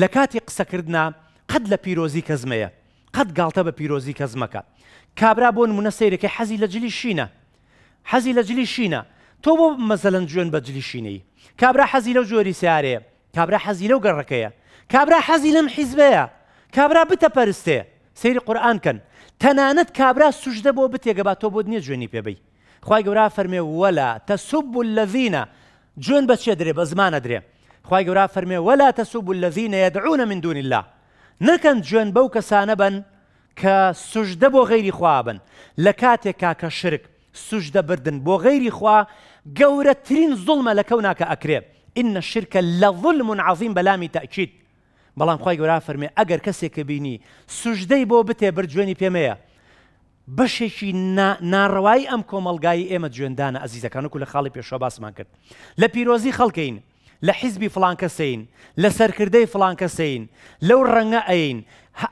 لە کاتی قسەکردنا قەت لە پیرۆزی کەزمەیە قەت گالتە بە پیرۆزی کەزمەکە کابرا بۆن منە سیرەکەی حەزی لە جلی شینە حەزی لە جلی شینە تۆ بۆ مەزەلەن جوێن بە جلی شینەی کابرا حەزی لەو جۆری سیارەیە کابرا حەزی لەو گەڕەکەیە کابرا حەزی لەم حیزبەیە کابرا بتە پەرستێ سەیری قورآانکەن تەنانەت کابرا سوشدە بۆ بتێگەبا تۆ بۆ نییە جوێنی پێبی خی گەورا فەرمێ وەلا تەسوب الذینە جوێن بەچێ درێ بە زمانە درێ خی گەورا فەرمێ وەلا تەسوب الذینە یدعونە من دون الله نەکەن جوێن بەو کەسانە بن کە سوژدە بۆ غەیری خوابن لە کاتێکا کە شرک سوژدە بردن بۆ غەیری خوا گەورەترین زڵمە لە کەوناکە ئەکرێ ئینە شرکە لە ظلم عظیم بەلامی تاکییت بەڵام خی گەورا فەرمێ ئەگەر کەسێکە بینی سوژدەی بۆ بتێ برجوێنی پێمەیە بەشێکی ناڕەوای ئەم کۆمەلگایی ئێمە جوێندانە ئەزیزەکان وکو لە خاڵی پێشوا باسمان کرد لە پیرۆزی خەڵکەین لە حیزبی فلانکەسەین لە سەرکردەی فلانکەسەین لەو ڕەنگە ئەین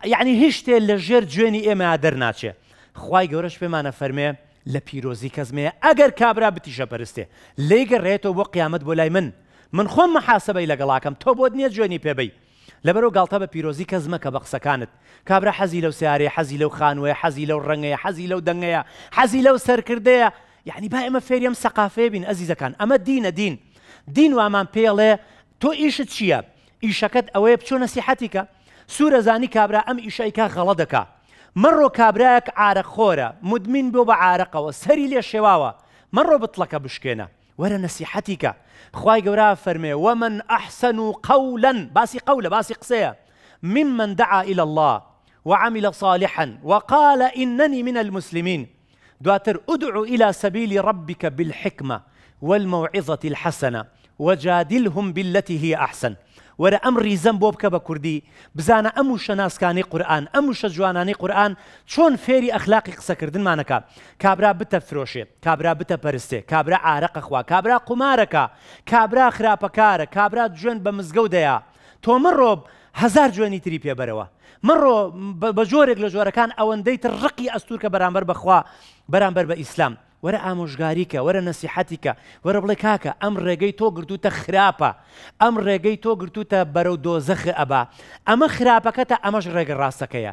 یعنی هیچ شتێ لە ژێر جوێنی ئێمە دەرناچێ خی گەورەش پێمانە فەرمێ لە پیرۆزی کەزمەیە ئەگەر کابرا بتیشە پەرستێ لی گەڕێتەوە بۆ قیامەت بۆ لای من من خۆم مەحاسبەی لەگەڵاکەم تۆ بۆ نییە جوێنی پێبی لەبەرەوە گاڵتە بە پیرۆزی کەزمەکە بە قسەکانت کابرا حەزی لەو سیارێ حەزی لەو خانوەیە حەزی لەو ڕنگەیە حەزی لەو دەنگەیە حەزی لەو سەرکردەیە یعنی با ئێمە فێریەم سەقافێ بین ئەزیزەکان ئەمە دینە دین دين وامان پێڵێ تو ايش تشيا ئیشەکەت اوي بچۆنە نصيحتك سوورە زاني كابرا ام ايشايكا غەڵە مرو كابراك کابراەک خورا مدمن بۆ بە عارەقەوە سەری لێ شێواوە مەڕۆ بتڵەکە بشکێنە وەرە ورا خی گەورە فەرمێ وەمن ئەحسن و قەولەن باسی قەولە ممن دعا إلى الله وعمل صالحا وقال إنني من المسلمين دواتر ادعو إلى سبيل ربك بالحكمة والموعظة الحسنة وجادلهم بالتي هي أحسن وەرە ئەم ریزەم بۆ بکە بە کوردی بزانە ئەم و شەناسکانی قورآن ئەم و شە جوانانی قورآن چۆن فێری ئەخلاقی قسەکردنمانەکە کابرا بتە فرۆشێ کابرا بتە پەرستێ کابرا عراقەخوا کابرا قمارەکە کابرا خراپەکارە کابرا جوێن بە مزگەوتەیە تۆ مڕۆ هزار جوێنی تری پێبەرەوە مڕۆ بە جۆرێک لە جۆرەکان ئەوەندەی تر ڕقی ئەستور کە بەرامبەر بەخوا بەرامبەر بە ئیسلام وەرە ئامۆژگاریکە وەرە نەسیحەتیکە وەرە بڵێ کاکە ئەم ڕێگەی تۆ گرتوتە خراپە ئەم ڕێگەی تۆ گرتوتە بەرەو دۆزەخ ئەبا ئەمە خراپەکەتە ئەمەش ڕێگە ڕاستەکەیە.